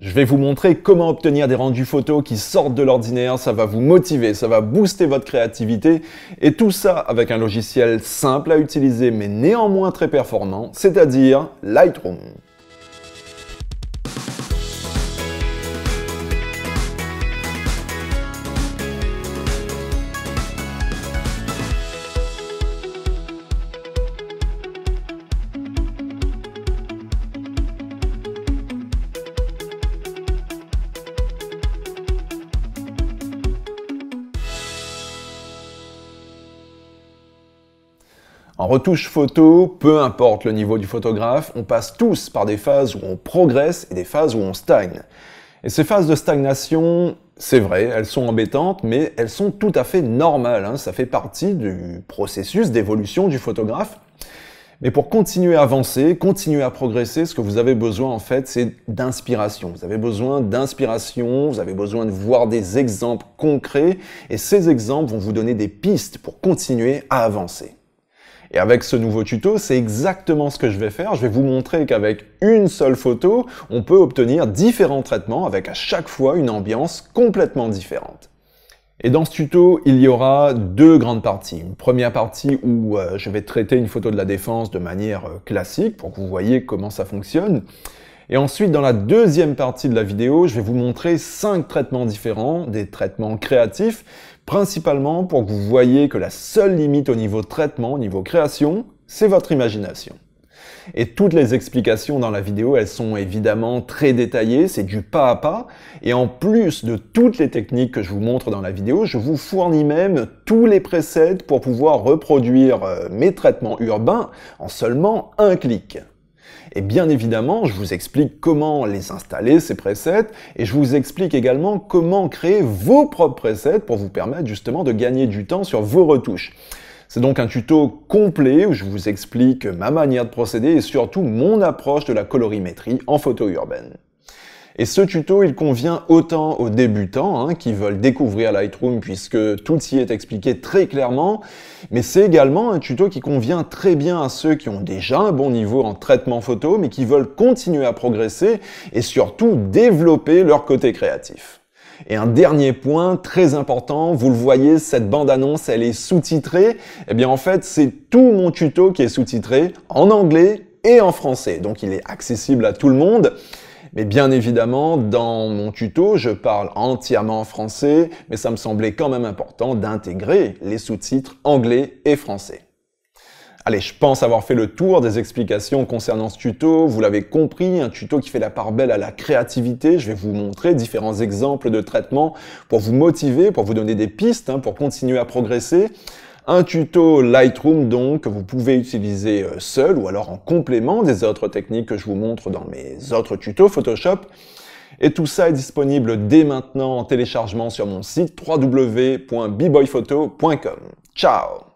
Je vais vous montrer comment obtenir des rendus photos qui sortent de l'ordinaire, ça va vous motiver, ça va booster votre créativité, et tout ça avec un logiciel simple à utiliser mais néanmoins très performant, c'est-à-dire Lightroom. En retouche photo, peu importe le niveau du photographe, on passe tous par des phases où on progresse et des phases où on stagne. Et ces phases de stagnation, c'est vrai, elles sont embêtantes, mais elles sont tout à fait normales. Hein. Ça fait partie du processus d'évolution du photographe. Mais pour continuer à avancer, continuer à progresser, ce que vous avez besoin en fait, c'est d'inspiration. Vous avez besoin d'inspiration, vous avez besoin de voir des exemples concrets, et ces exemples vont vous donner des pistes pour continuer à avancer. Et avec ce nouveau tuto, c'est exactement ce que je vais faire. Je vais vous montrer qu'avec une seule photo, on peut obtenir différents traitements avec à chaque fois une ambiance complètement différente. Et dans ce tuto, il y aura deux grandes parties. Une première partie où euh, je vais traiter une photo de la défense de manière euh, classique pour que vous voyez comment ça fonctionne. Et ensuite, dans la deuxième partie de la vidéo, je vais vous montrer cinq traitements différents, des traitements créatifs, principalement pour que vous voyez que la seule limite au niveau traitement, au niveau création, c'est votre imagination. Et toutes les explications dans la vidéo, elles sont évidemment très détaillées, c'est du pas à pas. Et en plus de toutes les techniques que je vous montre dans la vidéo, je vous fournis même tous les presets pour pouvoir reproduire euh, mes traitements urbains en seulement un clic. Et bien évidemment, je vous explique comment les installer, ces presets, et je vous explique également comment créer vos propres presets pour vous permettre justement de gagner du temps sur vos retouches. C'est donc un tuto complet où je vous explique ma manière de procéder et surtout mon approche de la colorimétrie en photo urbaine. Et ce tuto, il convient autant aux débutants hein, qui veulent découvrir Lightroom puisque tout y est expliqué très clairement, mais c'est également un tuto qui convient très bien à ceux qui ont déjà un bon niveau en traitement photo mais qui veulent continuer à progresser et surtout développer leur côté créatif. Et un dernier point très important, vous le voyez, cette bande-annonce, elle est sous-titrée. Eh bien en fait, c'est tout mon tuto qui est sous-titré en anglais et en français. Donc il est accessible à tout le monde. Mais bien évidemment, dans mon tuto, je parle entièrement français, mais ça me semblait quand même important d'intégrer les sous-titres anglais et français. Allez, je pense avoir fait le tour des explications concernant ce tuto. Vous l'avez compris, un tuto qui fait la part belle à la créativité. Je vais vous montrer différents exemples de traitements pour vous motiver, pour vous donner des pistes, hein, pour continuer à progresser. Un tuto Lightroom donc que vous pouvez utiliser euh, seul ou alors en complément des autres techniques que je vous montre dans mes autres tutos Photoshop. Et tout ça est disponible dès maintenant en téléchargement sur mon site www.bboyphoto.com. Ciao